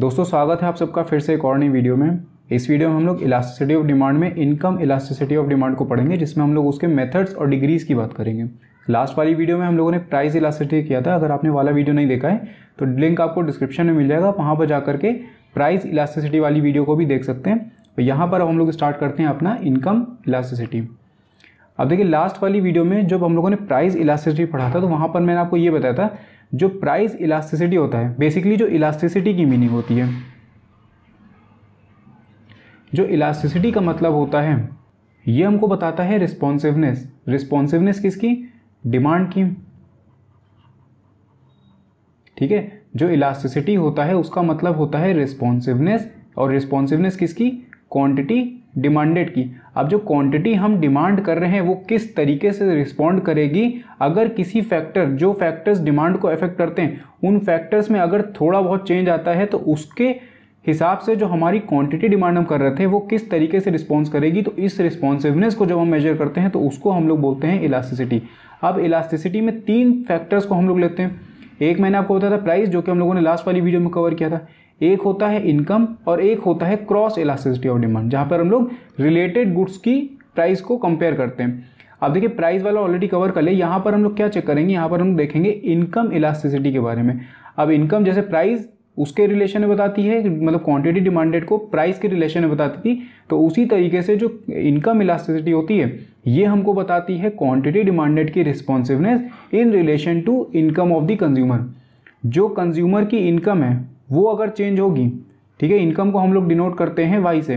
दोस्तों स्वागत है आप सबका फिर से एक और नई वीडियो में इस वीडियो में हम लोग इलास्टिसिटी ऑफ डिमांड में इनकम इलास्टिसिटी ऑफ डिमांड को पढ़ेंगे जिसमें हम लोग उसके मेथड्स और डिग्रीज़ की बात करेंगे लास्ट वाली वीडियो में हम लोगों ने प्राइस इलास्टिसिटी किया था अगर आपने वाला वीडियो नहीं देखा है तो लिंक आपको डिस्क्रिप्शन में मिल जाएगा वहाँ पर जा करके प्राइस इलास्टिसिटी वाली वीडियो को भी देख सकते हैं तो यहाँ पर हम लोग स्टार्ट करते हैं अपना इनकम इलास्टिसिटी अब देखिए लास्ट वाली वीडियो में जब हम लोगों ने प्राइस इलास्टिसिटी पढ़ा था तो वहाँ पर मैंने आपको ये बताया था जो प्राइस इलास्टिसिटी होता है बेसिकली जो इलास्टिसिटी की मीनिंग होती है जो इलास्टिसिटी का मतलब होता है ये हमको बताता है रिस्पॉन्सिवनेस रिस्पॉन्सिवनेस किसकी डिमांड की ठीक है जो इलास्टिसिटी होता है उसका मतलब होता है रिस्पॉन्सिवनेस और रिस्पॉन्सिवनेस किसकी क्वांटिटी डिमांडेड की अब जो क्वांटिटी हम डिमांड कर रहे हैं वो किस तरीके से रिस्पॉन्ड करेगी अगर किसी फैक्टर जो फैक्टर्स डिमांड को अफेक्ट करते हैं उन फैक्टर्स में अगर थोड़ा बहुत चेंज आता है तो उसके हिसाब से जो हमारी क्वांटिटी डिमांड हम कर रहे थे वो किस तरीके से रिस्पॉन्स करेगी तो इस रिस्पॉन्सिवनेस को जब हम मेजर करते हैं तो उसको हम लोग बोलते हैं इलास्टिसिटी अब इलास्टिसिटी में तीन फैक्टर्स को हम लोग लेते हैं एक मैंने आपको बताया था प्राइस जो कि हम लोगों ने लास्ट वाली वीडियो में कवर किया था एक होता है इनकम और एक होता है क्रॉस इलास्टिसिटी ऑफ डिमांड जहाँ पर हम लोग रिलेटेड गुड्स की प्राइस को कंपेयर करते हैं अब देखिए प्राइस वाला ऑलरेडी कवर कर ले यहाँ पर हम लोग क्या चेक करेंगे यहाँ पर हम देखेंगे इनकम इलास्टिसिटी के बारे में अब इनकम जैसे प्राइस उसके रिलेशन में बताती है मतलब क्वांटिटी डिमांडेड को प्राइस के रिलेशन में बताती थी तो उसी तरीके से जो इनकम इलास्टिसिटी होती है ये हमको बताती है क्वांटिटी डिमांडेड की responsiveness in relation to income of the consumer जो कंज्यूमर की इनकम है वो अगर चेंज होगी ठीक है इनकम को हम लोग डिनोट करते हैं वाई से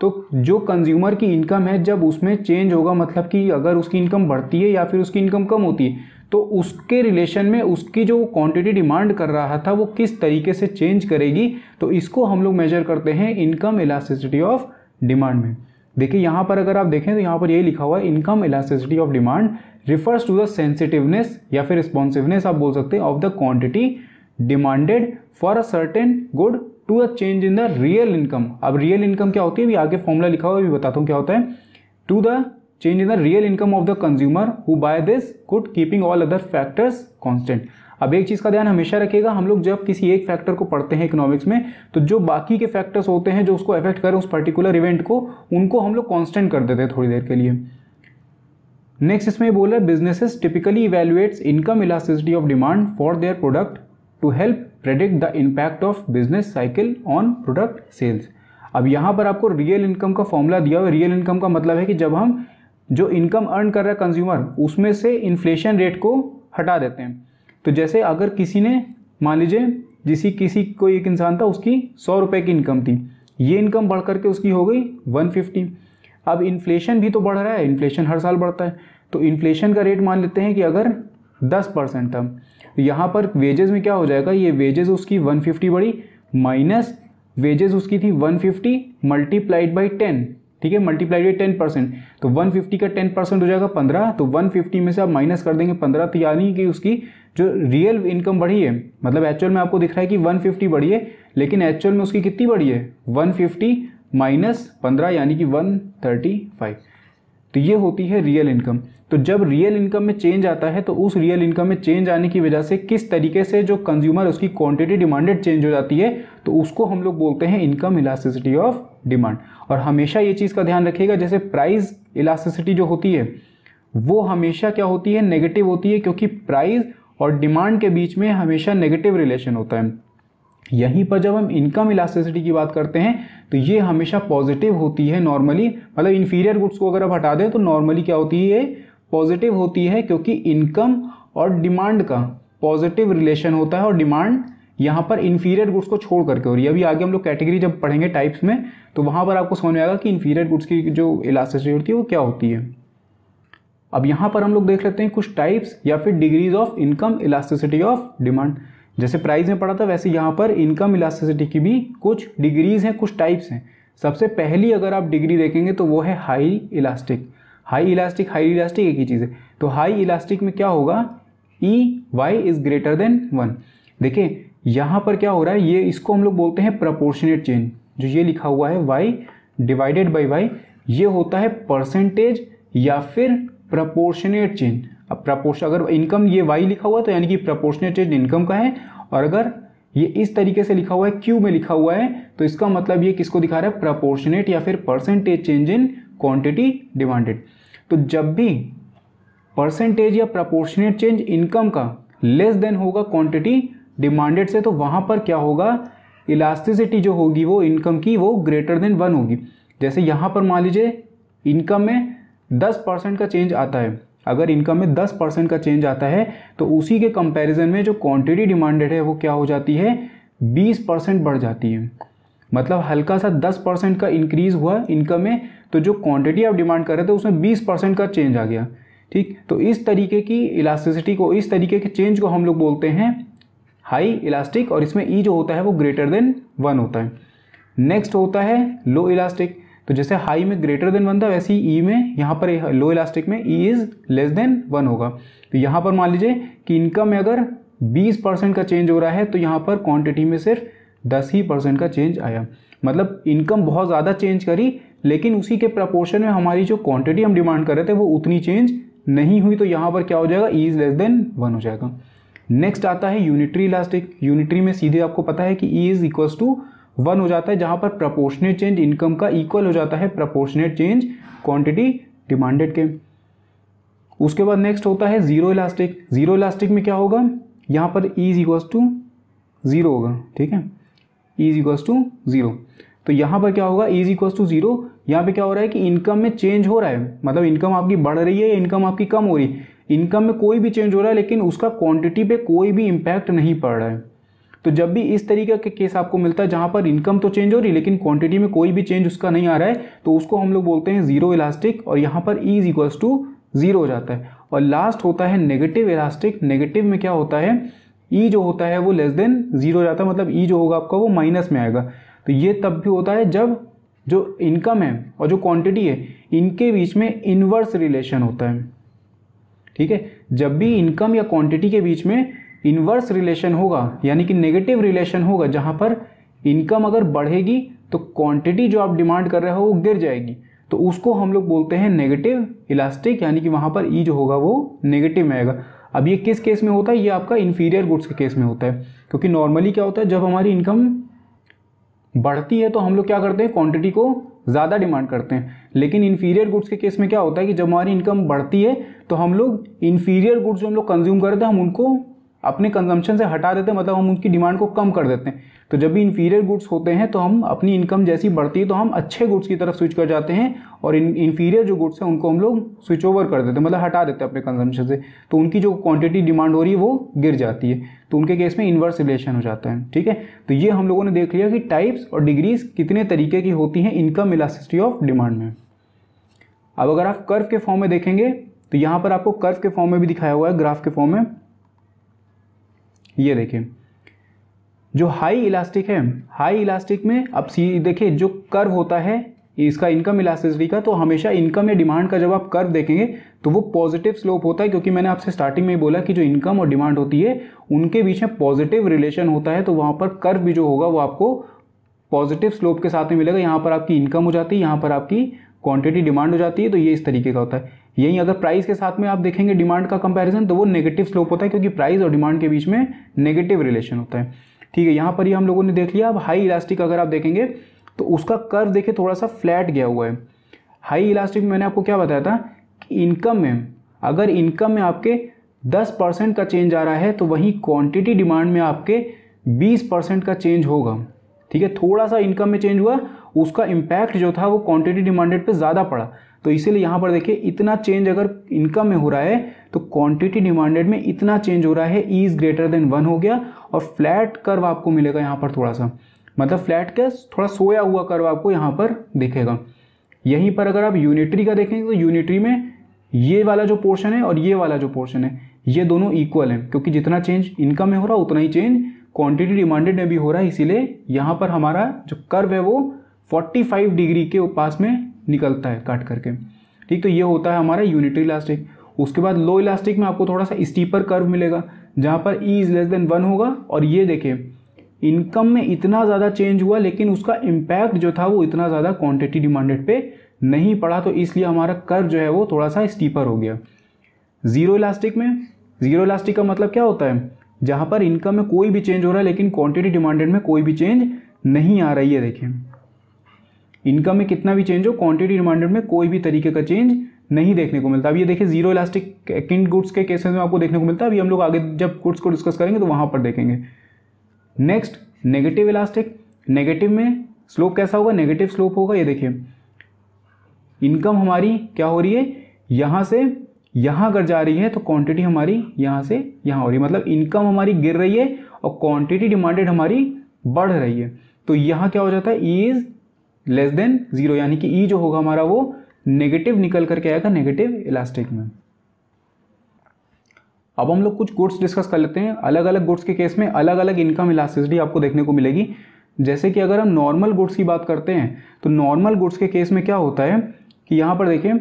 तो जो कंज्यूमर की इनकम है जब उसमें चेंज होगा मतलब कि अगर उसकी इनकम बढ़ती है या फिर उसकी इनकम कम होती है तो उसके रिलेशन में उसकी जो क्वांटिटी डिमांड कर रहा था वो किस तरीके से चेंज करेगी तो इसको हम लोग मेजर करते हैं इनकम इलास्टिसिटी ऑफ डिमांड में देखिए यहाँ पर अगर आप देखें तो यहाँ पर ये लिखा हुआ है income elasticity of demand refers to the sensitiveness या फिर रिस्पॉन्सिवनेस आप बोल सकते हैं of the quantity demanded for a certain good to a change in the real income अब रियल इनकम क्या होती है भी आगे फॉर्मूला लिखा हुआ है भी बताता हूँ क्या होता है to the change in the real income of the consumer who buy this good keeping all other factors constant अब एक चीज़ का ध्यान हमेशा रखिएगा हम लोग जब किसी एक फैक्टर को पढ़ते हैं इकोनॉमिक्स में तो जो बाकी के फैक्टर्स होते हैं जो उसको इफेक्ट करें उस पर्टिकुलर इवेंट को उनको हम लोग कॉन्स्टेंट कर देते हैं थोड़ी देर के लिए नेक्स्ट इसमें बोला businesses typically evaluates income elasticity of demand for their product to help predict the impact of business cycle on product sales अब यहाँ पर आपको रियल इनकम का फॉर्मूला दिया हुआ है रियल इनकम का मतलब है कि जब हम जो इनकम अर्न कर रहे हैं कंज्यूमर उसमें से इन्फ्लेशन रेट को हटा देते हैं तो जैसे अगर किसी ने मान लीजिए जिस किसी को एक इंसान था उसकी सौ रुपये की इनकम थी ये इनकम बढ़ करके उसकी हो गई वन फिफ्टी अब इन्फ्लेशन भी तो बढ़ रहा है इन्फ्लेशन हर साल बढ़ता है तो इन्फ्लेशन का रेट मान लेते हैं कि अगर दस परसेंट था तो यहाँ पर वेजेस में क्या हो जाएगा ये वेजेस उसकी 150 बढ़ी माइनस वेजेस उसकी थी 150 फिफ्टी मल्टीप्लाइड बाई टेन ठीक है मल्टीप्लाइड बाई टेन परसेंट तो 150 का 10 परसेंट हो जाएगा 15 तो 150 में से आप माइनस कर देंगे 15 तो यानी कि उसकी जो रियल इनकम बढ़ी है मतलब एक्चुअल में आपको दिख रहा है कि फिफ्टी बढ़ी है लेकिन एक्चुअल में उसकी कितनी बढ़ी है वन फिफ्टी माइनस पंद्रह यानी कि फाइव तो ये होती है रियल इनकम तो जब रियल इनकम में चेंज आता है तो उस रियल इनकम में चेंज आने की वजह से किस तरीके से जो कंज्यूमर उसकी क्वांटिटी डिमांडेड चेंज हो जाती है तो उसको हम लोग बोलते हैं इनकम इलास्टिसिटी ऑफ डिमांड और हमेशा ये चीज़ का ध्यान रखिएगा जैसे प्राइस इलास्टिसिटी जो होती है वो हमेशा क्या होती है नेगेटिव होती है क्योंकि प्राइज़ और डिमांड के बीच में हमेशा नेगेटिव रिलेशन होता है यहीं पर जब हम इनकम इलास्टिसिटी की बात करते हैं तो ये हमेशा पॉजिटिव होती है नॉर्मली मतलब इन्फीरियर गुड्स को अगर आप हटा दें तो नॉर्मली क्या होती है पॉजिटिव होती है क्योंकि इनकम और डिमांड का पॉजिटिव रिलेशन होता है और डिमांड यहाँ पर इन्फीरियर गुड्स को छोड़ करके हो रही है अभी आगे हम लोग कैटेगरी जब पढ़ेंगे टाइप्स में तो वहाँ पर आपको समझ में आएगा कि इन्फीरियर गुड्स की जो इलास्टिसिटी होती है वो क्या होती है अब यहाँ पर हम लोग देख लेते हैं कुछ टाइप्स या फिर degrees of income elasticity of demand जैसे प्राइस में पढ़ा था वैसे यहाँ पर इनकम इलास्टिसिटी की भी कुछ डिग्रीज हैं कुछ टाइप्स हैं सबसे पहली अगर आप डिग्री देखेंगे तो वो है high elastic high elastic high elastic एक ही चीज़ है तो हाई इलास्टिक में क्या होगा E Y is greater than one देखिए यहाँ पर क्या हो रहा है ये इसको हम लोग बोलते हैं प्रपोर्शनेट चेंज जो ये लिखा हुआ है वाई डिवाइडेड बाई वाई ये होता है परसेंटेज या फिर प्रपोर्शनेट चेंज अब प्रपोर्शन अगर इनकम ये वाई लिखा हुआ है तो यानी कि प्रपोर्शनेटेड इनकम का है और अगर ये इस तरीके से लिखा हुआ है क्यू में लिखा हुआ है तो इसका मतलब ये किसको दिखा रहा है प्रपोर्शनेट या फिर percentage change in quantity demanded तो जब भी परसेंटेज या प्रपोर्शनेट चेंज इनकम का लेस देन होगा क्वांटिटी डिमांडेड से तो वहाँ पर क्या होगा इलास्टिसिटी जो होगी वो इनकम की वो ग्रेटर देन वन होगी जैसे यहाँ पर मान लीजिए इनकम में दस परसेंट का चेंज आता है अगर इनकम में दस परसेंट का चेंज आता है तो उसी के कंपैरिजन में जो क्वांटिटी डिमांडेड है वो क्या हो जाती है बीस परसेंट बढ़ जाती है मतलब हल्का सा दस परसेंट का इंक्रीज हुआ इनकम में तो जो क्वांटिटी आप डिमांड कर रहे थे उसमें बीस परसेंट का चेंज आ गया ठीक तो इस तरीके की इलास्टिसिटी को इस तरीके के चेंज को हम लोग बोलते हैं हाई इलास्टिक और इसमें ई e जो होता है वो ग्रेटर देन वन होता है नेक्स्ट होता है लो इलास्टिक तो जैसे हाई में ग्रेटर देन वन था वैसे ही ई e में यहाँ पर लो इलास्टिक में E is less than one होगा तो यहाँ पर मान लीजिए कि इनकम में अगर 20 परसेंट का चेंज हो रहा है तो यहाँ पर क्वांटिटी में सिर्फ 10 ही परसेंट का चेंज आया मतलब इनकम बहुत ज़्यादा चेंज करी लेकिन उसी के प्रपोर्शन में हमारी जो क्वांटिटी हम डिमांड कर रहे थे वो उतनी चेंज नहीं हुई तो यहाँ पर क्या हो जाएगा E is less than one हो जाएगा नेक्स्ट आता है यूनिटरी इलास्टिक यूनिटरी में सीधे आपको पता है कि E is equals to one हो जाता है जहाँ पर प्रपोर्शनेट चेंज इनकम का इक्वल हो जाता है प्रपोर्शनेट चेंज क्वांटिटी डिमांडेड के उसके बाद नेक्स्ट होता है जीरो इलास्टिक जीरो इलास्टिक में क्या होगा यहाँ पर इज इक्वल्स टू ज़ीरो होगा ठीक है इज इक्वल्स टू ज़ीरो तो यहाँ पर क्या होगा इज इक्वल्स टू ज़ीरो यहाँ पर क्या हो रहा है कि इनकम में चेंज हो रहा है मतलब इनकम आपकी बढ़ रही है या इनकम आपकी कम हो रही है इनकम में कोई भी चेंज हो रहा है लेकिन उसका क्वांटिटी पे कोई भी इम्पैक्ट नहीं पड़ रहा है तो जब भी इस तरीके के केस आपको मिलता है जहाँ पर इनकम तो चेंज हो रही है लेकिन क्वांटिटी में कोई भी चेंज उसका नहीं आ रहा है तो उसको हम लोग बोलते हैं जीरो इलास्टिक और यहाँ पर E is equals to zero हो जाता है और लास्ट होता है नेगेटिव इलास्टिक नेगेटिव में क्या होता है ई e जो होता है वो लेस देन जीरो हो जाता है मतलब ई e जो होगा आपका वो माइनस में आएगा तो ये तब भी होता है जब जो इनकम है और जो क्वांटिटी है इनके बीच में इनवर्स रिलेशन होता है ठीक है जब भी इनकम या क्वांटिटी के बीच में इन्वर्स रिलेशन होगा यानी कि नेगेटिव रिलेशन होगा जहाँ पर इनकम अगर बढ़ेगी तो क्वांटिटी जो आप डिमांड कर रहे हो वो गिर जाएगी तो उसको हम लोग बोलते हैं नेगेटिव इलास्टिक यानी कि वहाँ पर ई e जो होगा वो नेगेटिव में आएगा अब ये किस केस में होता है ये आपका इन्फीरियर गुड्स के केस में होता है क्योंकि नॉर्मली क्या होता है जब हमारी इनकम बढ़ती है तो हम लोग क्या करते हैं क्वांटिटी को ज़्यादा डिमांड करते हैं लेकिन इन्फीरियर गुड्स के केस में क्या होता है कि जब हमारी इनकम बढ़ती है तो हम लोग इन्फीरियर गुड्स जो हम लोग कंज्यूम करते हैं हम उनको अपने कंजम्पशन से हटा देते हैं मतलब हम उनकी डिमांड को कम कर देते हैं तो जब भी इन्फीरियर गुड्स होते हैं तो हम अपनी इनकम जैसी बढ़ती है तो हम अच्छे गुड्स की तरफ स्विच कर जाते हैं और इन इन्फीरियर जो गुड्स हैं उनको हम लोग स्विच ओवर कर देते हैं मतलब हटा देते हैं अपने कंजम्पशन से तो उनकी जो क्वांटिटी डिमांड हो रही है वो गिर जाती है तो उनके केस में इन्वर्स रिलेशन हो जाता है ठीक है तो ये हम लोगों ने देख लिया कि टाइप्स और डिग्रीज कितने तरीके की होती हैं इनकम इलास्टिसिटी ऑफ डिमांड में अब अगर आप कर्व के फॉर्म में देखेंगे तो यहाँ पर आपको कर्व के फॉर्म में भी दिखाया हुआ है ग्राफ के फॉर्म में ये देखें जो हाई इलास्टिक है हाई इलास्टिक में अब सी देखिए जो कर्व होता है इसका इनकम इलास्टिसिटी का तो हमेशा इनकम या डिमांड का जब आप कर्व देखेंगे तो वो पॉजिटिव स्लोप होता है क्योंकि मैंने आपसे स्टार्टिंग में ही बोला कि जो इनकम और डिमांड होती है उनके बीच में पॉजिटिव रिलेशन होता है तो वहाँ पर कर्व भी जो होगा वो आपको पॉजिटिव स्लोप के साथ में मिलेगा यहाँ पर आपकी इनकम हो जाती है यहाँ पर आपकी क्वांटिटी डिमांड हो जाती है तो ये इस तरीके का होता है यहीं अगर प्राइस के साथ में आप देखेंगे डिमांड का कंपैरिजन तो वो नेगेटिव स्लोप होता है क्योंकि प्राइस और डिमांड के बीच में नेगेटिव रिलेशन होता है ठीक है यहाँ पर ही हम लोगों ने देख लिया अब हाई इलास्टिक अगर आप देखेंगे तो उसका कर्व देखिए थोड़ा सा फ्लैट गया हुआ है हाई इलास्टिक में मैंने आपको क्या बताया था कि इनकम में अगर इनकम में आपके दस परसेंट का चेंज आ रहा है तो वहीं क्वान्टिटी डिमांड में आपके बीस परसेंट का चेंज होगा ठीक है थोड़ा सा इनकम में चेंज हुआ उसका इम्पैक्ट जो था वो क्वांटिटी डिमांडेड पे ज़्यादा पड़ा तो इसीलिए यहाँ पर देखिए इतना चेंज अगर इनकम में हो रहा है तो क्वांटिटी डिमांडेड में इतना चेंज हो रहा है E is greater than one हो गया और फ्लैट कर्व आपको मिलेगा यहाँ पर थोड़ा सा मतलब फ्लैट क्या थोड़ा सोया हुआ कर्व आपको यहाँ पर दिखेगा यहीं पर अगर आप यूनिटरी का देखेंगे तो यूनिटरी में ये वाला जो पोर्शन है और ये वाला जो पोर्शन है ये दोनों इक्वल हैं क्योंकि जितना चेंज इनकम में हो रहा उतना ही चेंज क्वांटिटी डिमांडेड में भी हो रहा है इसीलिए यहाँ पर हमारा जो कर्व है वो 45 डिग्री के पास में निकलता है काट करके ठीक तो ये होता है हमारा यूनिटरी इलास्टिक उसके बाद लो इलास्टिक में आपको थोड़ा सा स्टीपर कर्व मिलेगा जहाँ पर E is less than one होगा और ये देखें इनकम में इतना ज़्यादा चेंज हुआ लेकिन उसका इम्पैक्ट जो था वो इतना ज़्यादा क्वांटिटी डिमांडेड पे नहीं पड़ा तो इसलिए हमारा कर्व जो है वो थोड़ा सा स्टीपर हो गया ज़ीरो इलास्टिक में ज़ीरो इलास्टिक का मतलब क्या होता है जहाँ पर इनकम में कोई भी चेंज हो रहा है लेकिन क्वांटिटी डिमांडेड में कोई भी चेंज नहीं आ रही है देखें इनकम में कितना भी चेंज हो क्वांटिटी डिमांडेड में कोई भी तरीके का चेंज नहीं देखने को मिलता अब ये देखिए जीरो इलास्टिक किंड गुड्स के केसेस में आपको देखने को मिलता है अभी हम लोग आगे जब गुड्स को डिस्कस करेंगे तो वहाँ पर देखेंगे नेक्स्ट नेगेटिव इलास्टिक नेगेटिव में स्लोप कैसा होगा नेगेटिव स्लोप होगा ये देखिए इनकम हमारी क्या हो रही है यहाँ से यहाँ अगर जा रही है तो क्वांटिटी हमारी यहाँ से यहाँ हो रही है मतलब इनकम हमारी गिर रही है और क्वांटिटी डिमांडेड हमारी बढ़ रही है तो यहाँ क्या हो जाता है इज लेस देन जीरो यानी कि ई जो होगा हमारा वो नेगेटिव निकल करके आएगा नेगेटिव इलास्टिक में अब हम लोग कुछ गुड्स डिस्कस कर लेते हैं अलग अलग गुड्स के केस में अलग अलग इनकम इलास्टिसिटी आपको देखने को मिलेगी जैसे कि अगर हम नॉर्मल गुड्स की बात करते हैं तो नॉर्मल गुड्स के केस में क्या होता है कि यहाँ पर देखें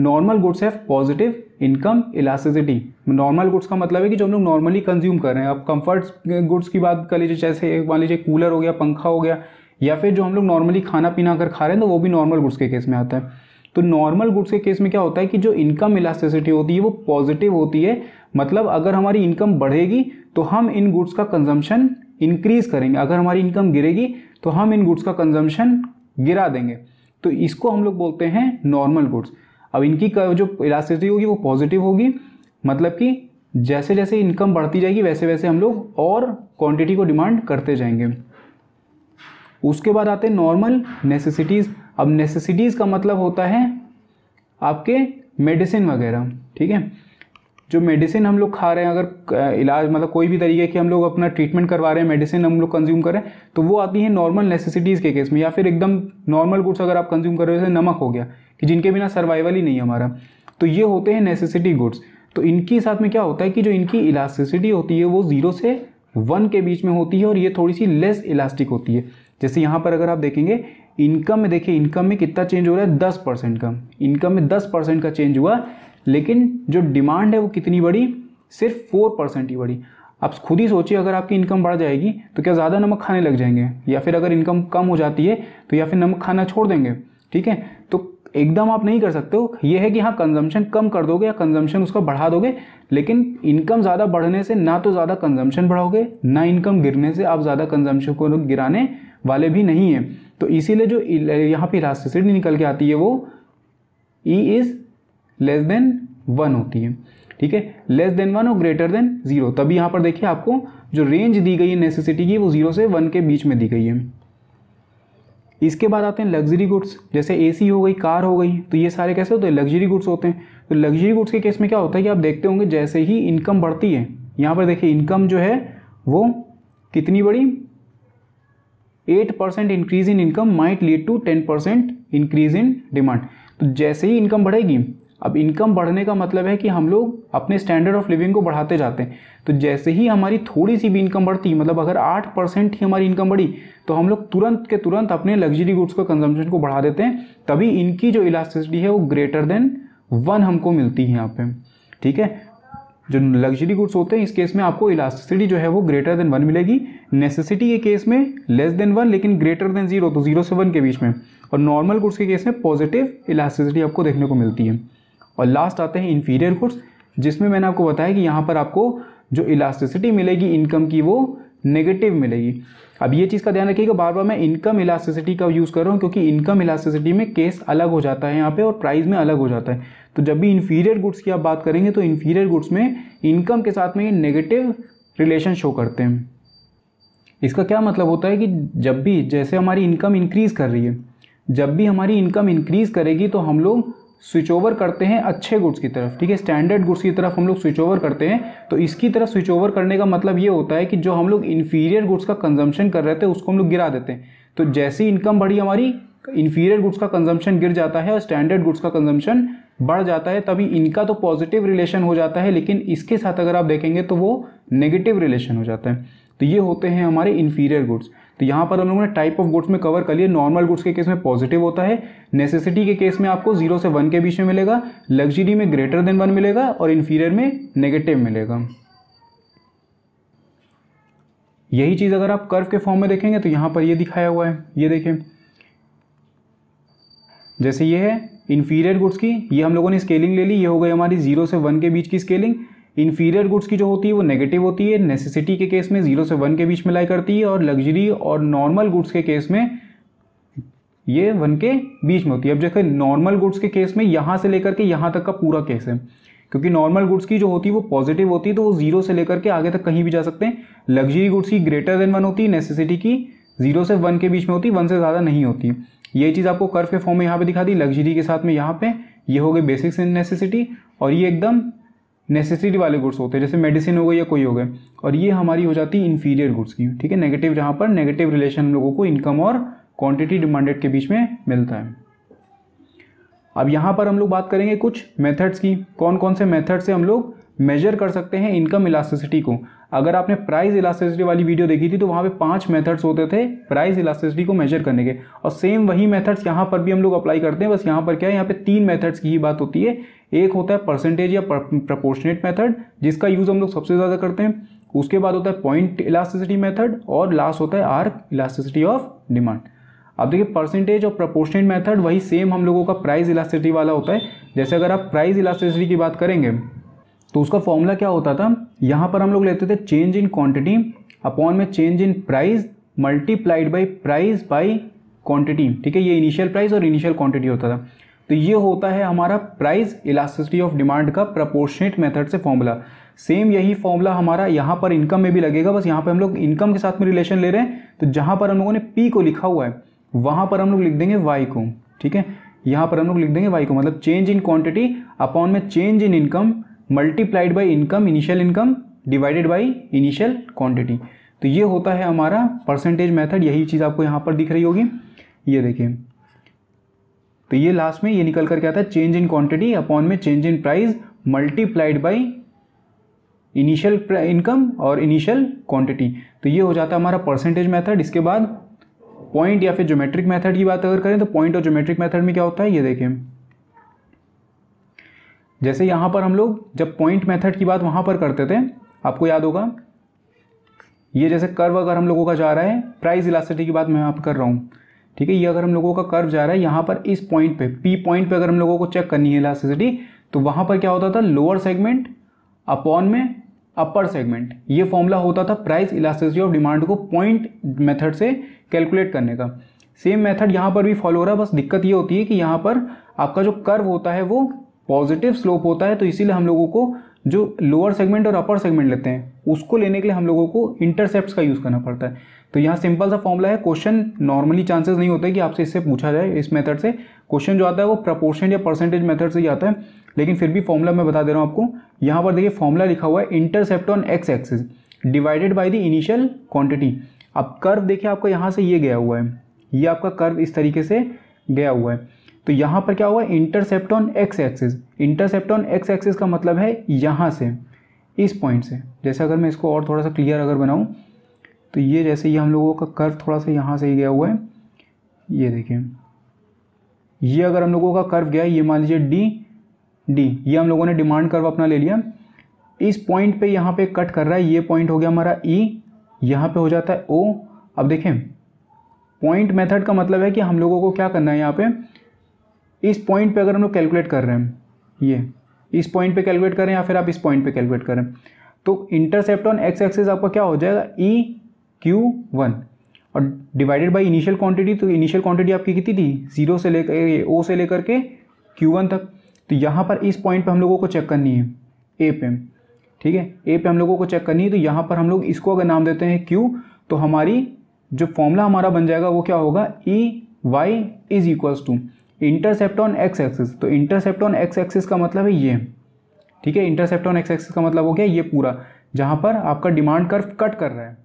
normal goods have positive income elasticity normal goods का मतलब है कि जो हम लोग नॉर्मली कंज्यूम कर रहे हैं आप कंफर्ट गुड्स की बात कर लीजिए जैसे मान लीजिए कूलर हो गया पंखा हो गया या फिर जो हम लोग नॉर्मली खाना पीना अगर खा रहे हैं तो वो भी नॉर्मल गुड्स के केस में आता है तो नॉर्मल गुड्स के केस में क्या होता है कि जो इनकम इलास्टिसिटी होती है वो पॉजिटिव होती है मतलब अगर हमारी इनकम बढ़ेगी तो हम इन गुड्स का कंजम्पशन इंक्रीज़ करेंगे अगर हमारी इनकम गिरेगी तो हम इन गुड्स का कंजम्पशन गिरा देंगे तो इसको हम लोग बोलते हैं नॉर्मल गुड्स अब इनकी जो इलास्टिसिटी होगी वो पॉजिटिव होगी मतलब कि जैसे जैसे इनकम बढ़ती जाएगी वैसे वैसे हम लोग और क्वांटिटी को डिमांड करते जाएंगे उसके बाद आते हैं नॉर्मल नेसेसिटीज़ अब नेसेसिटीज़ का मतलब होता है आपके मेडिसिन वगैरह ठीक है जो मेडिसिन हम लोग खा रहे हैं अगर इलाज मतलब कोई भी तरीके की हम लोग अपना ट्रीटमेंट करवा रहे हैं मेडिसिन हम लोग कंज्यूम करें तो वो आती है नॉर्मल नेसेसिटीज़ के केस में या फिर एकदम नॉर्मल गुड्स अगर आप कंज्यूम कर रहे हो जैसे नमक हो गया कि जिनके बिना सर्वाइवल ही नहीं है हमारा तो ये होते हैं नेसेसिटी गुड्स तो इनके साथ में क्या होता है कि जो इनकी इलास्टिसिटी होती है वो ज़ीरो से वन के बीच में होती है और ये थोड़ी सी लेस इलास्टिक होती है जैसे यहाँ पर अगर आप देखेंगे इनकम में देखिए इनकम में कितना चेंज हो रहा है दस परसेंट का इनकम में दस परसेंट का चेंज हुआ लेकिन जो डिमांड है वो कितनी बढ़ी सिर्फ फोर परसेंट ही बढ़ी आप खुद ही सोचिए अगर आपकी इनकम बढ़ जाएगी तो क्या ज़्यादा नमक खाने लग जाएंगे या फिर अगर इनकम कम हो जाती है तो या फिर नमक खाना छोड़ देंगे ठीक है तो एकदम आप नहीं कर सकते हो ये है कि हाँ कंजम्पशन कम कर दोगे या कंजम्पशन उसका बढ़ा दोगे लेकिन इनकम ज़्यादा बढ़ने से ना तो ज़्यादा कंजम्पशन बढ़ाओगे ना इनकम गिरने से आप ज़्यादा कंजम्पशन को गिराने वाले भी नहीं हैं तो इसीलिए जो यहाँ पे इलास्टिसिटी निकल के आती है वो E is less than one होती है ठीक है लेस देन वन और ग्रेटर देन जीरो तभी यहाँ पर देखिए आपको जो रेंज दी गई है नेसेसिटी की वो जीरो से वन के बीच में दी गई है इसके बाद आते हैं लग्जरी गुड्स जैसे एसी हो गई कार हो गई तो ये सारे कैसे होते हैं लग्जरी गुड्स होते हैं तो लग्जरी गुड्स के केस में क्या होता है कि आप देखते होंगे जैसे ही इनकम बढ़ती है यहाँ पर देखिए इनकम जो है वो कितनी बड़ी 8% increase in income might lead to 10% increase in demand तो जैसे ही इनकम बढ़ेगी अब इनकम बढ़ने का मतलब है कि हम लोग अपने स्टैंडर्ड ऑफ लिविंग को बढ़ाते जाते हैं तो जैसे ही हमारी थोड़ी सी भी इनकम बढ़ती मतलब अगर आठ परसेंट ही हमारी इनकम बढ़ी तो हम लोग तुरंत के तुरंत अपने लग्जरी गुड्स का कंजम्पशन को बढ़ा देते हैं तभी इनकी जो इलास्टिसिटी है वो ग्रेटर देन वन हमको मिलती है यहाँ पे ठीक है जो लग्जरी गुड्स होते हैं इस केस में आपको इलास्टिसिटी जो है वो ग्रेटर देन वन मिलेगी नेसेसिटी के केस में लेस देन वन लेकिन ग्रेटर देन जीरो तो जीरो से वन के बीच में और नॉर्मल गुड्स के केस में पॉजिटिव इलास्टिसिटी आपको देखने को मिलती है और लास्ट आते हैं इन्फीरियर गुड्स जिसमें मैंने आपको बताया कि यहाँ पर आपको जो इलास्टिसिटी मिलेगी इनकम की वो नेगेटिव मिलेगी अब ये चीज़ का ध्यान रखिएगा बार बार मैं इनकम इलास्टिसिटी का यूज़ कर रहा हूँ क्योंकि इनकम इलास्टिसिटी में केस अलग हो जाता है यहाँ पे और प्राइस में अलग हो जाता है तो जब भी इन्फीरियर गुड्स की आप बात करेंगे तो इन्फीरियर गुड्स में इनकम के साथ में ये नेगेटिव रिलेशन शो करते हैं इसका क्या मतलब होता है कि जब भी जैसे हमारी इनकम इंक्रीज़ कर रही है जब भी हमारी इनकम इंक्रीज़ करेगी तो हम लोग स्विच ओवर करते हैं अच्छे गुड्स की तरफ ठीक है स्टैंडर्ड गुड्स की तरफ हम लोग स्विच ओवर करते हैं तो इसकी तरफ स्विच ओवर करने का मतलब ये होता है कि जो हम लोग इन्फीरियर गुड्स का कंजम्पशन कर रहे थे उसको हम लोग गिरा देते हैं तो जैसी इनकम बढ़ी हमारी इन्फीरियर गुड्स का कंजम्पशन गिर जाता है और स्टैंडर्ड गुड्स का कंजम्पशन बढ़ जाता है तभी इनका तो पॉजिटिव रिलेशन हो जाता है लेकिन इसके साथ अगर आप देखेंगे तो वो नेगेटिव रिलेशन हो जाता है तो ये होते हैं हमारे इन्फीरियर गुड्स तो यहाँ पर हम लोगों ने टाइप ऑफ गुड्स में कवर कर लिया नॉर्मल गुड्स के केस में पॉजिटिव होता है नेसेसिटी के केस में आपको जीरो से वन के बीच में मिलेगा लग्जरी में ग्रेटर देन वन मिलेगा और इन्फीरियर में नेगेटिव मिलेगा यही चीज़ अगर आप कर्व के फॉर्म में देखेंगे तो यहाँ पर ये दिखाया हुआ है ये देखें जैसे ये है इन्फीरियर गुड्स की ये हम लोगों ने स्केलिंग ले ली ये हो गई हमारी जीरो से वन के बीच की स्केलिंग इन्फीरियर गुड्स की जो होती है वो नेगेटिव होती है नेसेसिटी के केस में जीरो से वन के बीच में लाई करती है और लग्जरी और नॉर्मल गुड्स के केस में ये वन के बीच में होती है अब जैसे नॉर्मल गुड्स के केस में यहाँ से लेकर के यहाँ तक का पूरा केस है क्योंकि नॉर्मल गुड्स की जो होती है वो पॉजिटिव होती है तो वो जीरो से लेकर के आगे तक कहीं भी जा सकते हैं लग्जरी गुड्स की ग्रेटर देन वन होती है नेसेसिटी की जीरो से वन के बीच में होती है वन से ज़्यादा नहीं होती ये चीज़ आपको कर्फ के फॉर्म में यहाँ पर दिखा दी लग्जरी के साथ में यहाँ पर ये हो गई बेसिक्स इन नेसेसिटी और ये एकदम नेसेसिटी वाले गुड्स होते हैं जैसे मेडिसिन हो गई या कोई हो गए और ये हमारी हो जाती है इन्फीरियर गुड्स की ठीक है नेगेटिव जहाँ पर नेगेटिव रिलेशन हम लोगों को इनकम और क्वांटिटी डिमांडेड के बीच में मिलता है अब यहाँ पर हम लोग बात करेंगे कुछ मेथड्स की कौन कौन से मेथड से हम लोग मेजर कर सकते हैं इनकम इलास्टिसिटी को अगर आपने प्राइस इलास्टिसिटी वाली वीडियो देखी थी तो वहाँ पे पांच मेथड्स होते थे प्राइस इलास्टिसिटी को मेजर करने के और सेम वही मेथड्स यहाँ पर भी हम लोग अप्लाई करते हैं बस यहाँ पर क्या है यहाँ पे तीन मेथड्स की ही बात होती है एक होता है परसेंटेज या प्रपोर्शनेट मेथड जिसका यूज़ हम लोग सबसे ज़्यादा करते हैं उसके बाद होता है पॉइंट इलास्टिसिटी मेथड और लास्ट होता है आर्क इलास्टिसिटी ऑफ डिमांड अब देखिए परसेंटेज और प्रपोर्शनेट मेथड वही सेम हम लोगों का प्राइस इलास्टिसिटी वाला होता है जैसे अगर आप प्राइस इलास्टिसिटी की बात करेंगे तो उसका फॉर्मूला क्या होता था यहाँ पर हम लोग लेते थे चेंज इन क्वांटिटी अपॉन में change in price multiplied by price by quantity ठीक है ये इनिशियल प्राइस और इनिशियल क्वांटिटी होता था तो ये होता है हमारा प्राइस इलास्टिसिटी ऑफ डिमांड का प्रपोर्शनेट मेथड से फॉर्मूला सेम यही फॉर्मूला हमारा यहाँ पर इनकम में भी लगेगा बस यहाँ पर हम लोग इनकम के साथ में रिलेशन ले रहे हैं तो जहाँ पर हम लोगों ने पी को लिखा हुआ है वहाँ पर हम लोग लिख देंगे वाई को ठीक है यहाँ पर हम लोग लिख देंगे वाई को मतलब चेंज इन क्वान्टिटी अपॉन में change in income multiplied by income initial income divided by initial quantity तो ये होता है हमारा परसेंटेज मैथड यही चीज़ आपको यहाँ पर दिख रही होगी ये देखिए तो ये लास्ट में ये निकल कर क्या था चेंज इन क्वांटिटी अपॉन में change in price multiplied by initial income और इनिशियल क्वांटिटी तो ये हो जाता है हमारा परसेंटेज मेथड इसके बाद पॉइंट या फिर ज्योमेट्रिक मेथड की बात अगर करें तो पॉइंट और ज्योमेट्रिक मेथड में क्या होता है ये देखें जैसे यहाँ पर हम लोग जब पॉइंट मेथड की बात वहाँ पर करते थे आपको याद होगा ये जैसे कर्व अगर हम लोगों का जा रहा है प्राइस इलास्टिटी की बात मैं यहाँ पर कर रहा हूँ ठीक है ये अगर हम लोगों का कर्व जा रहा है यहाँ पर इस पॉइंट पे पी पॉइंट पे अगर हम लोगों को चेक करनी है इलास्टिसिटी तो वहाँ पर क्या होता था लोअर सेगमेंट अपॉन में अपर सेगमेंट ये फॉर्मूला होता था प्राइस इलास्टिसिटी ऑफ डिमांड को पॉइंट मेथड से कैलकुलेट करने का सेम मेथड यहाँ पर भी फॉलो हो रहा है बस दिक्कत ये होती है कि यहाँ पर आपका जो कर्व होता है वो पॉजिटिव स्लोप होता है तो इसीलिए हम लोगों को जो लोअर सेगमेंट और अपर सेगमेंट लेते हैं उसको लेने के लिए हम लोगों को इंटरसेप्ट का यूज़ करना पड़ता है तो यहाँ सिंपल सा फॉर्मूला है क्वेश्चन नॉर्मली चांसेस नहीं होते कि आपसे इससे पूछा जाए इस मेथड से क्वेश्चन जो आता है वो प्रपोर्शन या परसेंटेज मेथड से ही आता है लेकिन फिर भी फॉर्मूला मैं बता दे रहा हूँ आपको यहाँ पर देखिए फॉर्मूला लिखा हुआ है intercept on X axis divided by the initial quantity अब कर्व देखिए आपका यहाँ से ये गया हुआ है ये आपका कर्व इस तरीके से गया हुआ है तो यहाँ पर क्या हुआ intercept on X axis intercept on X axis का मतलब है यहाँ से इस पॉइंट से जैसे अगर मैं इसको और थोड़ा सा क्लियर अगर बनाऊँ तो ये जैसे ये हम लोगों का कर्व थोड़ा सा यहाँ से ही गया हुआ है ये देखिए ये अगर हम लोगों का कर्व गया ये मान लीजिए डी डी ये हम लोगों ने डिमांड कर्व अपना ले लिया इस पॉइंट पे यहाँ पे कट कर रहा है ये पॉइंट हो गया हमारा ई e, यहाँ पे हो जाता है ओ अब देखें पॉइंट मेथड का मतलब है कि हम लोगों को क्या करना है यहाँ पे इस पॉइंट पे अगर हम लोग कैलकुलेट कर रहे हैं ये इस पॉइंट पे कैलकुलेट करें या फिर आप इस पॉइंट पे कैलकुलेट करें तो इंटरसेप्ट ऑन एक्स एक्सेस आपका क्या हो जाएगा ई क्यू वन और डिवाइडेड बाई इनिशियल क्वांटिटी तो इनिशियल क्वांटिटी आपकी कितनी थी जीरो से लेकर ओ से लेकर के क्यू वन तक तो यहाँ पर इस पॉइंट पर हम लोगों को चेक करनी है ए पे ठीक है ए पे हम लोगों को चेक करनी है तो यहाँ पर हम लोग इसको अगर नाम देते हैं क्यू तो हमारी जो फॉर्मूला हमारा बन जाएगा वो क्या होगा E Y is equals to intercept on X axis तो इंटरसेप्ट ऑन एक्स एक्सिस का मतलब है ये ठीक है इंटरसेप्ट ऑन एक्स एक्सिस का मतलब हो गया ये पूरा जहाँ पर आपका डिमांड कर्व कट कर रहा है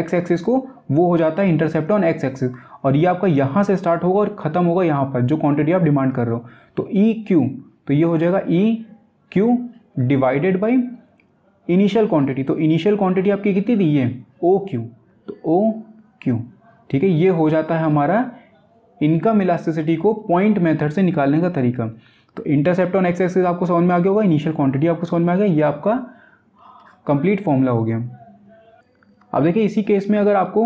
एक्स एक्सिस को वो हो जाता है इंटरसेप्ट ऑन एक्स एक्सिस और ये आपका यहाँ से स्टार्ट होगा और ख़त्म होगा यहाँ पर जो क्वांटिटी आप डिमांड कर रहे हो तो ई e क्यू तो ये हो जाएगा E Q divided by initial quantity तो इनिशियल क्वांटिटी आपकी कितनी थी ये ओ क्यू तो ओ क्यू ठीक है ये हो जाता है हमारा इनकम इलास्टिसिटी को पॉइंट मेथड से निकालने का तरीका तो इंटरसेप्ट ऑन एक्स एक्सिस आपको समझ में आ गया होगा इनिशियल क्वांटिटी आपको समझ में आ गया ये आपका कंप्लीट फॉर्मूला हो गया अब देखिए इसी केस में अगर आपको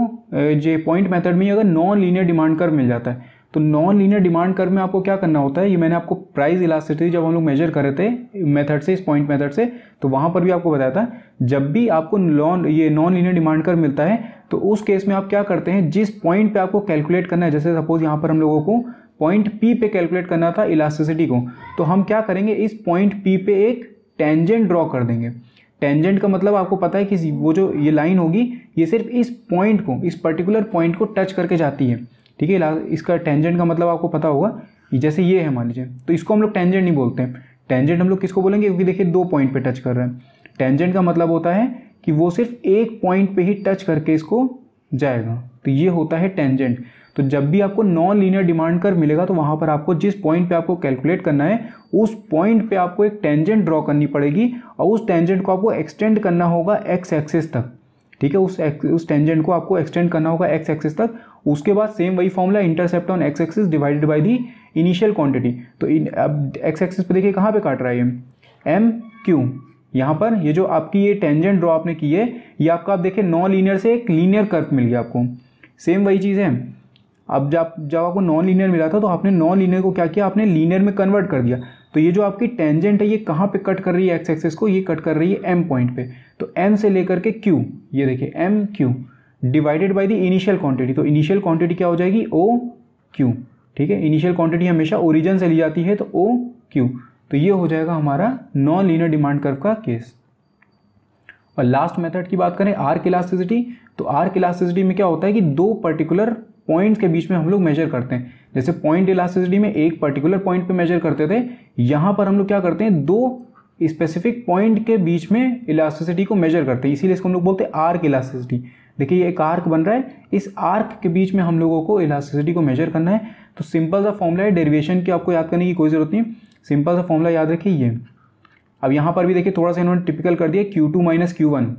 जे पॉइंट मेथड में अगर नॉन लीनियर डिमांड कर मिल जाता है तो नॉन लीनियर डिमांड कर में आपको क्या करना होता है ये मैंने आपको प्राइस इलास्टिसिटी जब हम लोग मेजर कर रहे थे मेथड से इस पॉइंट मेथड से तो वहाँ पर भी आपको बताया था जब भी आपको नॉन ये नॉन लीनियर डिमांड कर मिलता है तो उस केस में आप क्या करते हैं जिस पॉइंट पे आपको कैलकुलेट करना है जैसे सपोज यहाँ पर हम लोगों को पॉइंट पी पे कैलकुलेट करना था इलास्टिसिटी को तो हम क्या करेंगे इस पॉइंट पी पे एक टेंजेंट ड्रॉ कर देंगे टेंजेंट का मतलब आपको पता है कि वो जो ये लाइन होगी ये सिर्फ इस पॉइंट को इस पर्टिकुलर पॉइंट को टच करके जाती है ठीक है इसका टेंजेंट का मतलब आपको पता होगा जैसे ये है मान लीजिए तो इसको हम लोग टेंजेंट नहीं बोलते हैं टेंजेंट हम लोग किसको बोलेंगे क्योंकि देखिए दो पॉइंट पे टच कर रहे हैं टेंजेंट का मतलब होता है कि वो सिर्फ एक पॉइंट पे ही टच करके इसको जाएगा तो ये होता है टेंजेंट तो जब भी आपको नॉन लीनियर डिमांड कर मिलेगा तो वहाँ पर आपको जिस पॉइंट पे आपको कैलकुलेट करना है उस पॉइंट पे आपको एक टेंजेंट ड्रॉ करनी पड़ेगी और उस टेंजेंट को आपको एक्सटेंड करना होगा एक्स एक्सेस तक ठीक है उस उस टेंजेंट को आपको एक्सटेंड करना होगा एक्स एक्सेस तक उसके बाद सेम वही formula intercept on X axis divided by the initial quantity तो इन अब एक्स एक्सेस पर देखिए कहाँ पर काट रहा है ये एम क्यू यहाँ पर ये जो आपकी ये टेंजेंट ड्रॉ आपने की है ये आपका आप देखें नॉन लीनियर से एक लीनियर कर्व मिल गया आपको सेम वही चीज़ है अब जब जब आपको नॉन लीनियर मिला था तो आपने नॉन लीनियर को क्या किया आपने लीनियर में कन्वर्ट कर दिया तो ये जो आपकी टेंजेंट है ये कहाँ पे कट कर रही है एक्स एक्सेस को ये कट कर रही है एम पॉइंट पे तो एम से लेकर के क्यू ये देखिए M Q divided by the initial quantity तो इनिशियल क्वांटिटी क्या हो जाएगी ओ क्यू ठीक है इनिशियल क्वांटिटी हमेशा ओरिजिन से ली जाती है तो ओ क्यू तो ये हो जाएगा हमारा नॉन लीनियर डिमांड कर्व का केस और लास्ट मेथड की बात करें आर इलास्टिसिटी तो आर इलास्टिसिटी में क्या होता है कि दो पर्टिकुलर पॉइंट्स के बीच में हम लोग मेजर करते हैं जैसे पॉइंट इलास्टिसिटी में एक पर्टिकुलर पॉइंट पे मेजर करते थे यहाँ पर हम लोग क्या करते हैं दो स्पेसिफिक पॉइंट के बीच में इलास्टिसिटी को मेजर करते हैं इसीलिए इसको हम लोग बोलते हैं आर्क इलास्टिसिटी देखिए ये एक आर्क बन रहा है इस आर्क के बीच में हम लोगों को इलास्टिसिटी को मेजर करना है तो सिंपल सा फॉर्मूला है डेरिवेशन की आपको याद करने की कोई ज़रूरत नहीं सिंपल सा फॉर्मूला याद रखिए ये अब यहाँ पर भी देखिए थोड़ा सा इन्होंने टिपिकल कर दिया Q two minus Q one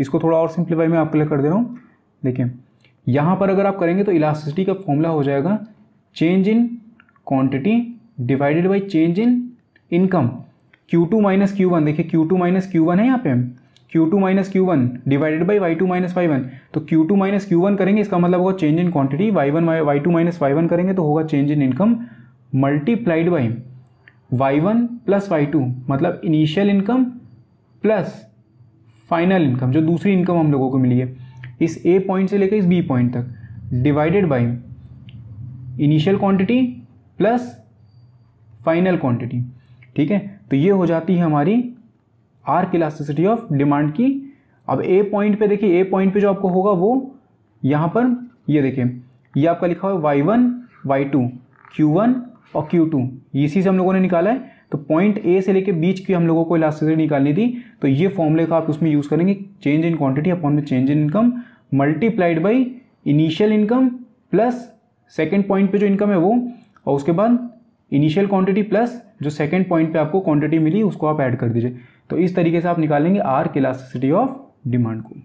इसको थोड़ा और सिंप्लीफाई में आपके लिए कर दे रहा हूँ देखिए यहाँ पर अगर आप करेंगे तो इलास्टिसिटी का फॉर्मूला हो जाएगा change in quantity divided by change in income Q two minus Q one देखिए Q two minus Q one है यहाँ पे Q two minus Q one divided by Y two minus Y one तो Q two minus Q one करेंगे इसका मतलब होगा change in quantity Y one Y two minus Y one करेंगे तो होगा change in income multiplied by Y one plus Y to मतलब initial income plus final income जो दूसरी इनकम हम लोगों को मिली है इस ए पॉइंट से लेकर इस बी पॉइंट तक divided by initial quantity plus final quantity ठीक है तो ये हो जाती है हमारी आर इलास्टिसिटी ऑफ डिमांड की अब ए पॉइंट पे देखिए ए पॉइंट पे जो आपको होगा वो यहाँ पर ये देखिए ये आपका लिखा हुआ Y one Y two Q one और क्यू टू इसी से हम लोगों ने निकाला है तो पॉइंट ए से लेके बीच की हम लोगों को इलास्टिसिटी निकालनी थी तो ये फॉर्मूले का आप उसमें यूज़ करेंगे चेंज इन क्वांटिटी अपॉन में change in income multiplied by initial income plus second point पे जो इनकम है वो और उसके बाद इनिशियल क्वांटिटी प्लस जो सेकेंड पॉइंट पे आपको क्वांटिटी मिली उसको आप ऐड कर दीजिए तो इस तरीके से आप निकालेंगे आर इलास्टिसिटी ऑफ डिमांड को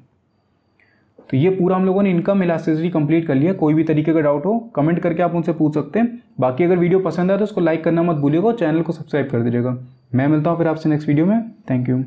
तो ये पूरा हम लोगों ने इनकम इलास्टिसिटी कंप्लीट कर लिया कोई भी तरीके का डाउट हो कमेंट करके आप उनसे पूछ सकते हैं बाकी अगर वीडियो पसंद आए तो उसको लाइक करना मत भूलिएगा चैनल को सब्सक्राइब कर दीजिएगा मैं मिलता हूँ फिर आपसे नेक्स्ट वीडियो में थैंक यू